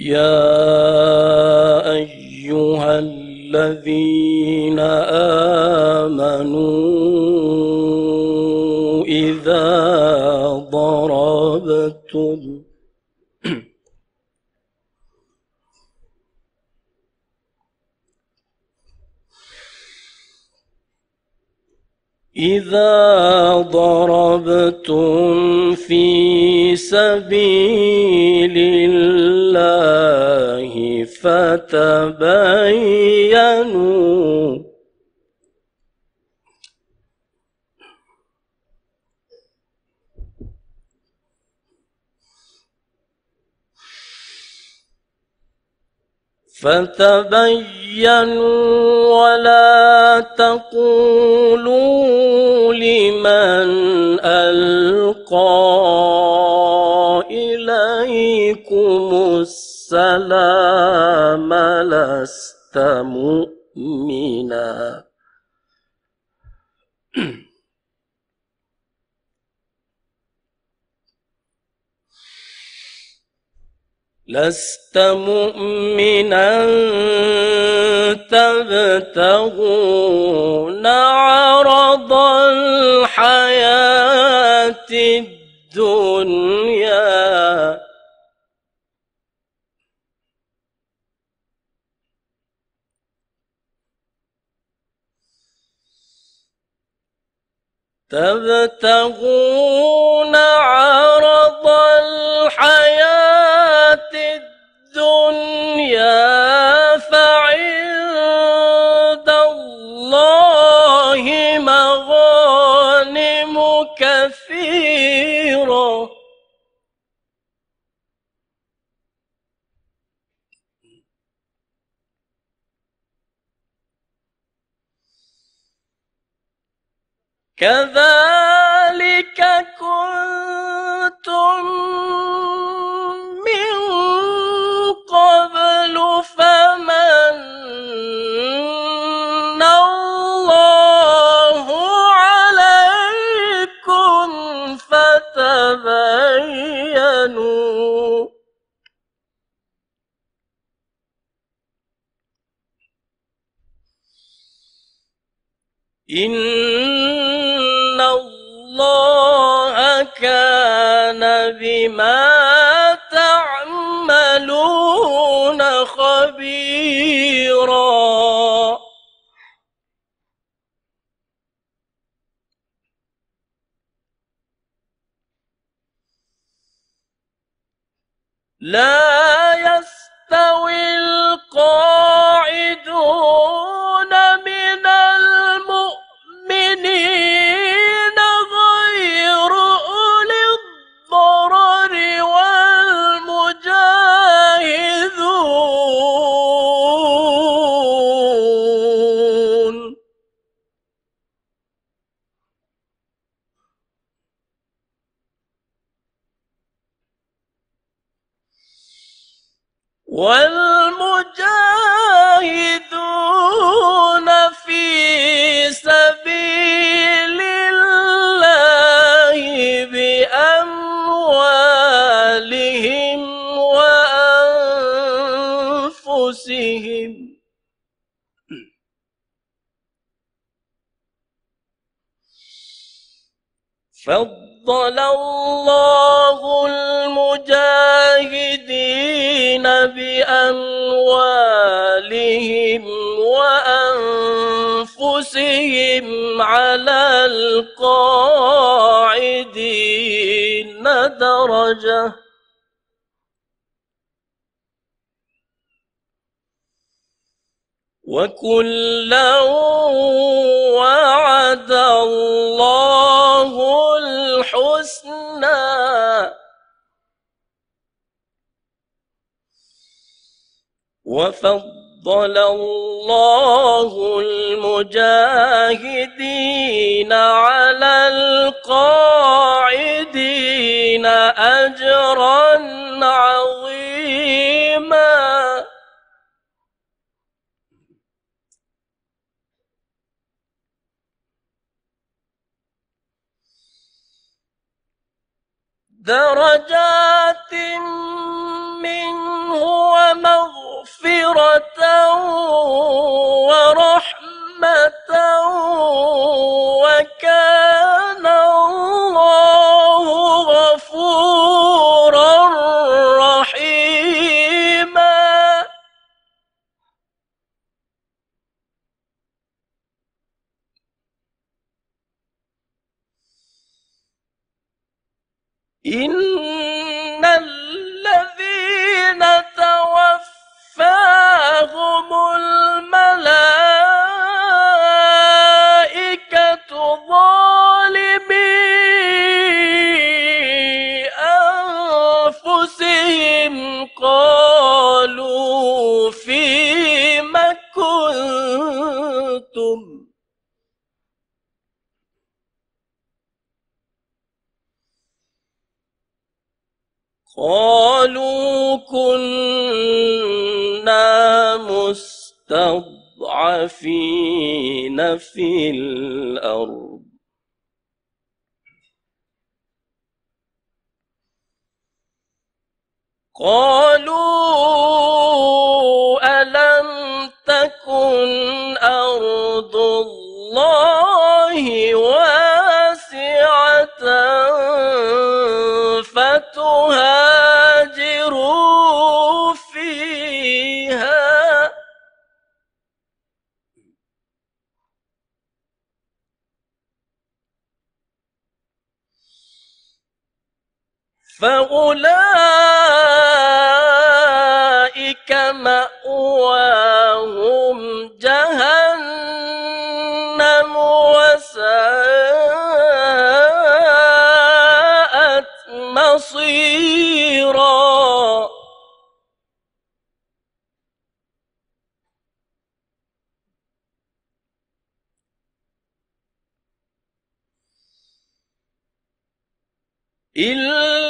يا ايها الذين امنوا اذا ضربتم إذا ضربتم في سبيل الله الله فتبينوا فتبينوا ولا تقولوا لمن ألقى عليكم السلام لست مؤمنا لست مؤمنا تبتغون تبتغون عن كذلك كنتم من قبل فمن الله عليكم فتبينوا إن بما تعملون خبيرا لا فضل الله المجاهدين بأموالهم وأنفسهم على القاعدين درجة وكلا وعد الله وفضل الله المجاهدين على القاعدين أجرا عظيما درجات من هو مغفرة ورحمة وكان الله غفورا رحيما إن قالوا كنا مستضعفين في الأرض قالوا ألم تكن أرض الله واسعة فأولئك مأواهم جهنم وساءت مصيرا إلا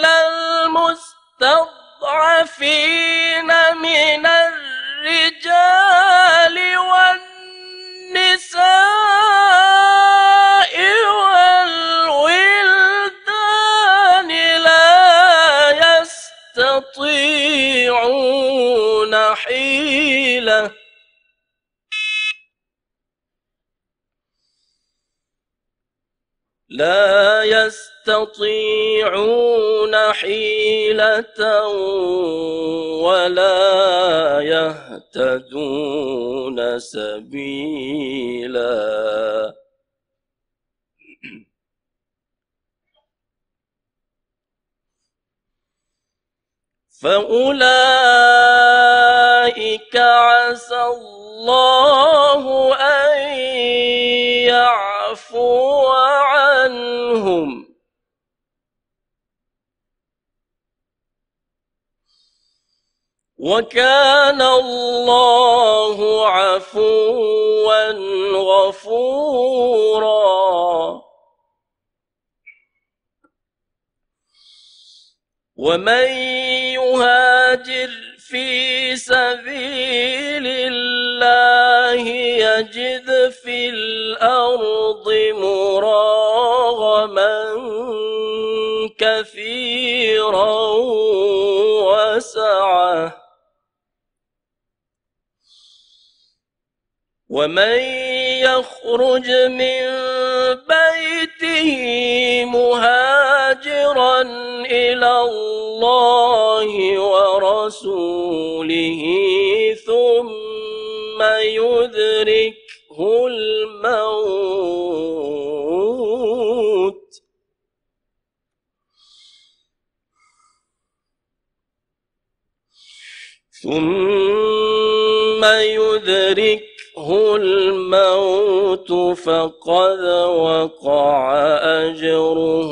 المستضعفين من الرجال والنساء والولدان لا يستطيعون حيله لا يستطيعون حيلة ولا يهتدون سبيلا فأولئك عسى الله أن يعفو لهم وكان الله عفوا غفورا ومن يهاجر في سبيل الله يجد في الأرض مهاجرا خيرا وسعه ومن يخرج من بيته مهاجرا إلى الله ورسوله ثم يدركه الموت ثم يدركه الموت فقد وقع أجره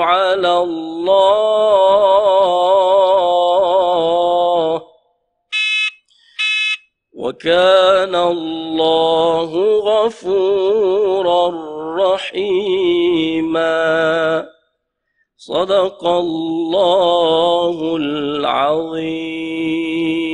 على الله وكان الله غفورا رحيماً صدق الله العظيم